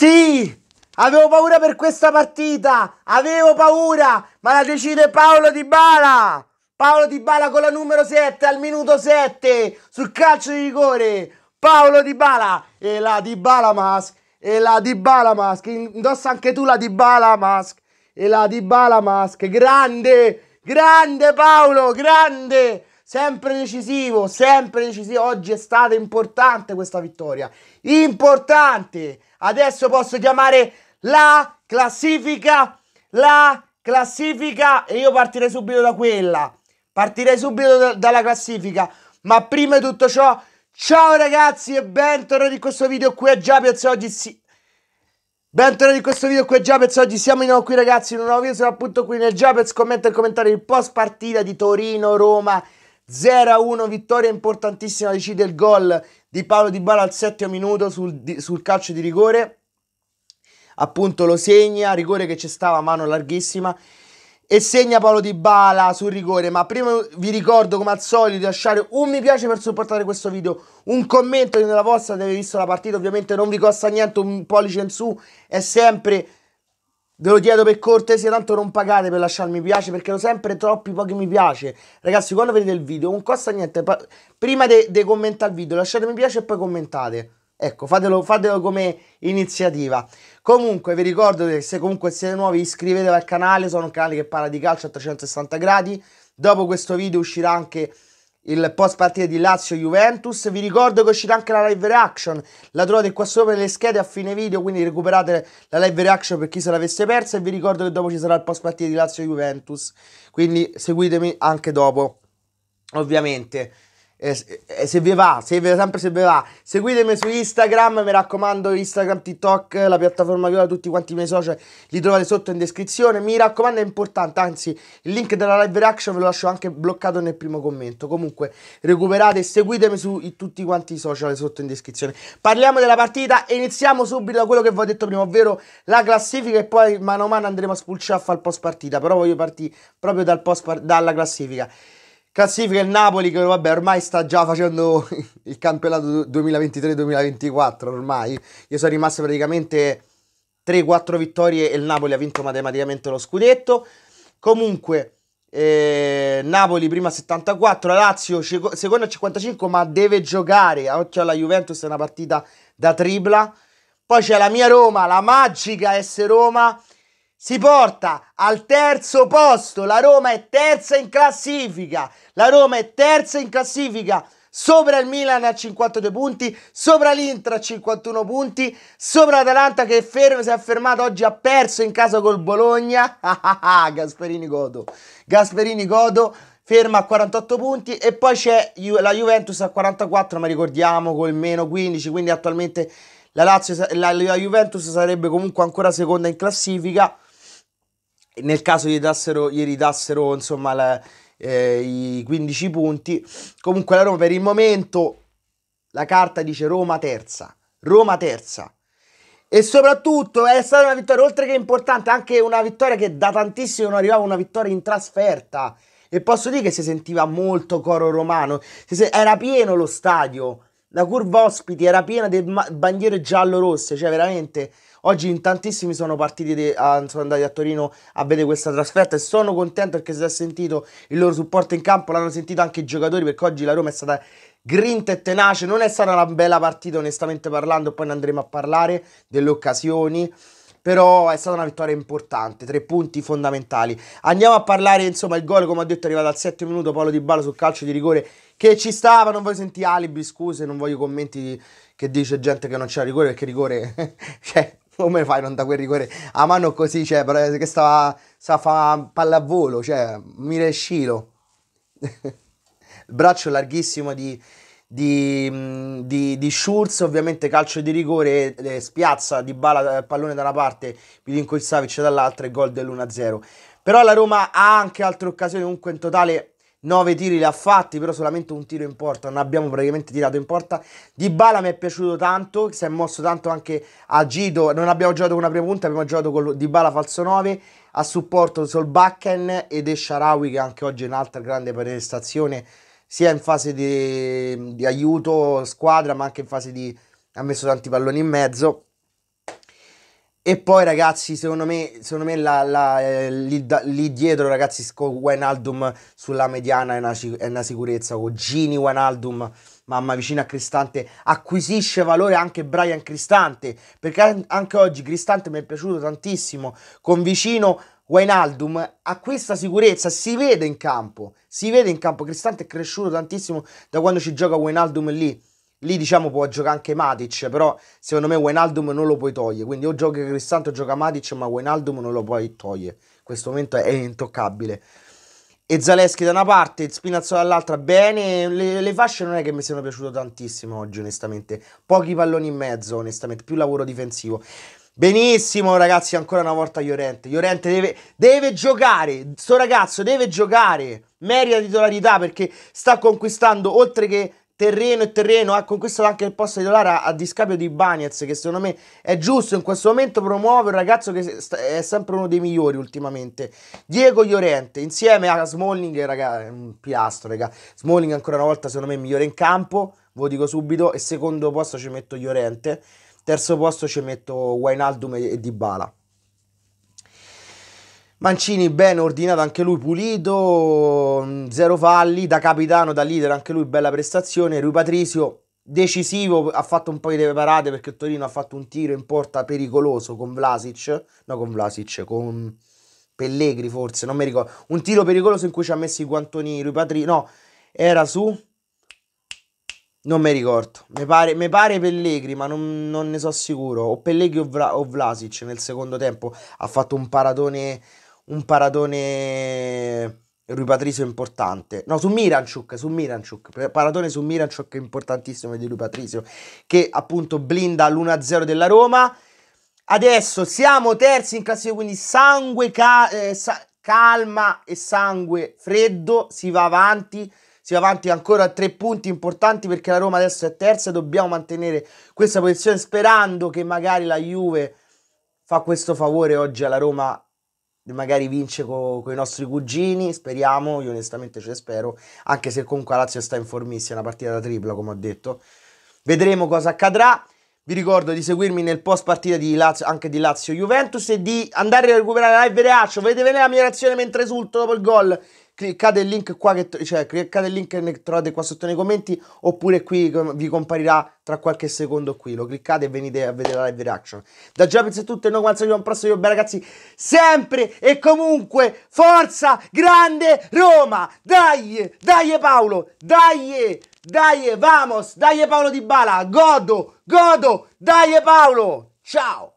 Sì, avevo paura per questa partita, avevo paura, ma la decide Paolo Di Bala. Paolo Di Bala con la numero 7 al minuto 7 sul calcio di rigore. Paolo Di Bala e la Di Bala Mask e la Di Bala Mask. Indossa anche tu la Di Bala Mask e la Di Bala Mask. Grande, grande Paolo, grande sempre decisivo, sempre decisivo. Oggi è stata importante questa vittoria. Importante! Adesso posso chiamare la classifica, la classifica e io partirei subito da quella. Partirei subito da, dalla classifica. Ma prima di tutto ciò, ciao ragazzi e bentornati in questo video qui a Giapiaz oggi si... Bentornati in questo video qui a Giapez, oggi siamo di nuovo qui ragazzi in un nuovo video, sono appunto qui nel Giapez, commenta e commentare il post partita di Torino-Roma 0-1, vittoria importantissima, decide il gol di Paolo Di Bala al settimo minuto sul, sul, calcio di rigore. Appunto lo segna, rigore che c'è stava mano larghissima. E segna Paolo Di Bala sul rigore. Ma prima vi ricordo come al solito di lasciare un mi piace per supportare questo video. Un commento nella vostra se avete visto la partita. Ovviamente non vi costa niente, un pollice in su è sempre Ve lo chiedo per cortesia, tanto non pagate per lasciarmi mi piace perché sono sempre troppi pochi mi piace. Ragazzi, quando vedete il video non costa niente. Prima di commentare il video lasciate mi piace e poi commentate. Ecco, fatelo, fatelo come iniziativa. Comunque vi ricordo che se comunque siete nuovi iscrivetevi al canale, sono un canale che parla di calcio a 360 gradi. Dopo questo video uscirà anche il post partita di Lazio-Juventus. Vi ricordo che uscirà anche la live reaction, la trovate qua sopra nelle schede a fine video, quindi recuperate la live reaction per chi se l'avesse persa e vi ricordo che dopo ci sarà il post partita di Lazio-Juventus, quindi seguitemi anche dopo, ovviamente. Eh, eh, se vi va, se vi, sempre se vi va, seguitemi su Instagram, mi raccomando, Instagram, TikTok, la piattaforma che ho, tutti quanti i miei social li trovate sotto in descrizione. Mi raccomando, è importante, anzi, il link della live reaction ve lo lascio anche bloccato nel primo commento. Comunque, recuperate e seguitemi su i, tutti quanti i social sotto in descrizione. Parliamo della partita e iniziamo subito da quello che vi ho detto prima, ovvero la classifica e poi mano a mano andremo a spulciare a fare il post partita, però voglio partire proprio dal post dalla classifica. Classifica il Napoli che vabbè ormai sta già facendo il campionato 2023-2024 ormai. Io sono rimasto praticamente 3-4 vittorie e il Napoli ha vinto matematicamente lo scudetto. Comunque eh, Napoli prima 74, Lazio seconda 55 ma deve giocare a occhio alla Juventus è una partita da tripla. Poi c'è la mia Roma, la magica S Roma si porta al terzo posto. La Roma è terza in classifica. La Roma è terza in classifica. Sopra il Milan a 52 punti, sopra l'Inter a 51 punti, sopra l'Atalanta che è fermo, si è fermato oggi, ha perso in casa col Bologna. Gasperini Godo. Gasperini Godo ferma a 48 punti e poi c'è la Juventus a 44, ma ricordiamo col meno 15, quindi attualmente la, Lazio, la, la Juventus sarebbe comunque ancora seconda in classifica nel caso gli, dassero, gli ridassero insomma, la, eh, i 15 punti. Comunque la Roma per il momento la carta dice Roma terza, Roma terza. E soprattutto è stata una vittoria, oltre che importante, anche una vittoria che da tantissimo non arrivava una vittoria in trasferta. E posso dire che si sentiva molto coro romano, era pieno lo stadio la curva ospiti era piena di bandiere giallo-rosse, cioè veramente oggi in tantissimi sono partiti, de- a- ah, sono andati a Torino a vedere questa trasferta e sono contento perché si è sentito il loro supporto in campo, l'hanno sentito anche i giocatori perché oggi la Roma è stata grinta e tenace, non è stata una bella partita onestamente parlando, poi ne andremo a parlare delle occasioni, però è stata una vittoria importante, tre punti fondamentali. Andiamo a parlare, insomma, il gol, come ho detto, è arrivato al 7 minuto, Paolo Di Bala sul calcio di rigore che ci stava, non voglio sentire alibi, scuse, non voglio commenti che dice gente che non c'è rigore, perché rigore, cioè, come fai non da quel rigore a mano così, cioè, eh, che stava, stava a fare pallavolo, cioè, mi rescilo. Braccio larghissimo di di, mm, di, di Schurz, ovviamente calcio di rigore, eh, spiazza di bala eh, pallone da una parte, Milinkovic Savic dall'altra e gol dell'1-0. Però la Roma ha anche altre occasioni, comunque in totale 9 tiri li ha fatti, però solamente un tiro in porta, non abbiamo praticamente tirato in porta. Di Bala mi è piaciuto tanto, si è mosso tanto anche agito, non abbiamo giocato con una prima punta, abbiamo giocato con Di Bala falso 9, a supporto Solbakken ed Esharawi che anche oggi è un'altra grande prestazione sia in fase di, di aiuto squadra, ma anche in fase di... ha messo tanti palloni in mezzo. E poi ragazzi, secondo me, secondo me la, la, eh, lì, da, lì, dietro ragazzi con Wijnaldum sulla mediana è una, è una sicurezza, con Gini Wijnaldum, mamma vicina a Cristante, acquisisce valore anche Brian Cristante, perché anche oggi Cristante mi è piaciuto tantissimo, con vicino Wainaldum ha questa sicurezza, si vede in campo, si vede in campo, Cristante è cresciuto tantissimo da quando ci gioca Wainaldum lì, lì diciamo può giocare anche Matic, però secondo me Wainaldum non lo puoi togliere, quindi o gioca Cristante o gioca Matic, ma Wainaldum non lo puoi togliere, in questo momento è intoccabile. E Zaleschi da una parte, Spinazzola dall'altra, bene, le, le fasce non è che mi siano piaciute tantissimo oggi onestamente, pochi palloni in mezzo onestamente, più lavoro difensivo. Benissimo ragazzi, ancora una volta Iorente. Iorente deve, deve, giocare, sto ragazzo deve giocare, merita titolarità perché sta conquistando oltre che terreno e terreno, ha conquistato anche il posto titolare a, a discapito di Bagnez che secondo me è giusto in questo momento promuove un ragazzo che sta, è sempre uno dei migliori ultimamente. Diego Iorente insieme a Smalling, raga, è un pilastro raga. Smalling ancora una volta secondo me è migliore in campo, ve lo dico subito e secondo posto ci metto Iorente. Terzo posto ci metto Wainaldum e Dybala. Mancini bene, ordinato anche lui, pulito, mm, zero falli, da capitano, da leader anche lui bella prestazione, Rui Patrizio decisivo, ha fatto un po' di parate perché Torino ha fatto un tiro in porta pericoloso con Vlasic, no con Vlasic, con Pellegri forse, non mi ricordo, un tiro pericoloso in cui ci ha messo i guantoni Rui Patrizio, no, era su non mi ricordo, mi pare, mi pare Pellegri, ma non, non ne so sicuro. O Pellegri o, Vla, o, Vlasic nel secondo tempo ha fatto un paratone, un paratone Rui Patricio importante. No, su Miranchuk, su Miranchuk. Paratone su Miranchuk importantissimo di Rui Patricio, che appunto blinda l'1-0 della Roma. Adesso siamo terzi in classifica, quindi sangue, ca- eh, sa- calma e sangue freddo, si va avanti si va avanti ancora a tre punti importanti perché la Roma adesso è terza e dobbiamo mantenere questa posizione sperando che magari la Juve fa questo favore oggi alla Roma magari vince con i nostri cugini, speriamo, io onestamente ce spero, anche se comunque la Lazio sta in formissima, una partita da tripla come ho detto. Vedremo cosa accadrà. Vi ricordo di seguirmi nel post partita di Lazio, anche di Lazio Juventus e di andare a recuperare live reaction. Vedete bene la mia reazione mentre esulto dopo il gol cliccate il link qua che, cioè, cliccate il link che trovate qua sotto nei commenti oppure qui vi comparirà tra qualche secondo qui, lo cliccate e venite a vedere la live reaction. Da Giappenz è tutto e noi quando un prossimo video, ragazzi, sempre e comunque forza grande Roma! Dai! Dai Paolo! Dai! Dai, vamos! Dai Paolo Di Bala! Godo! Godo! Dai Paolo! Ciao!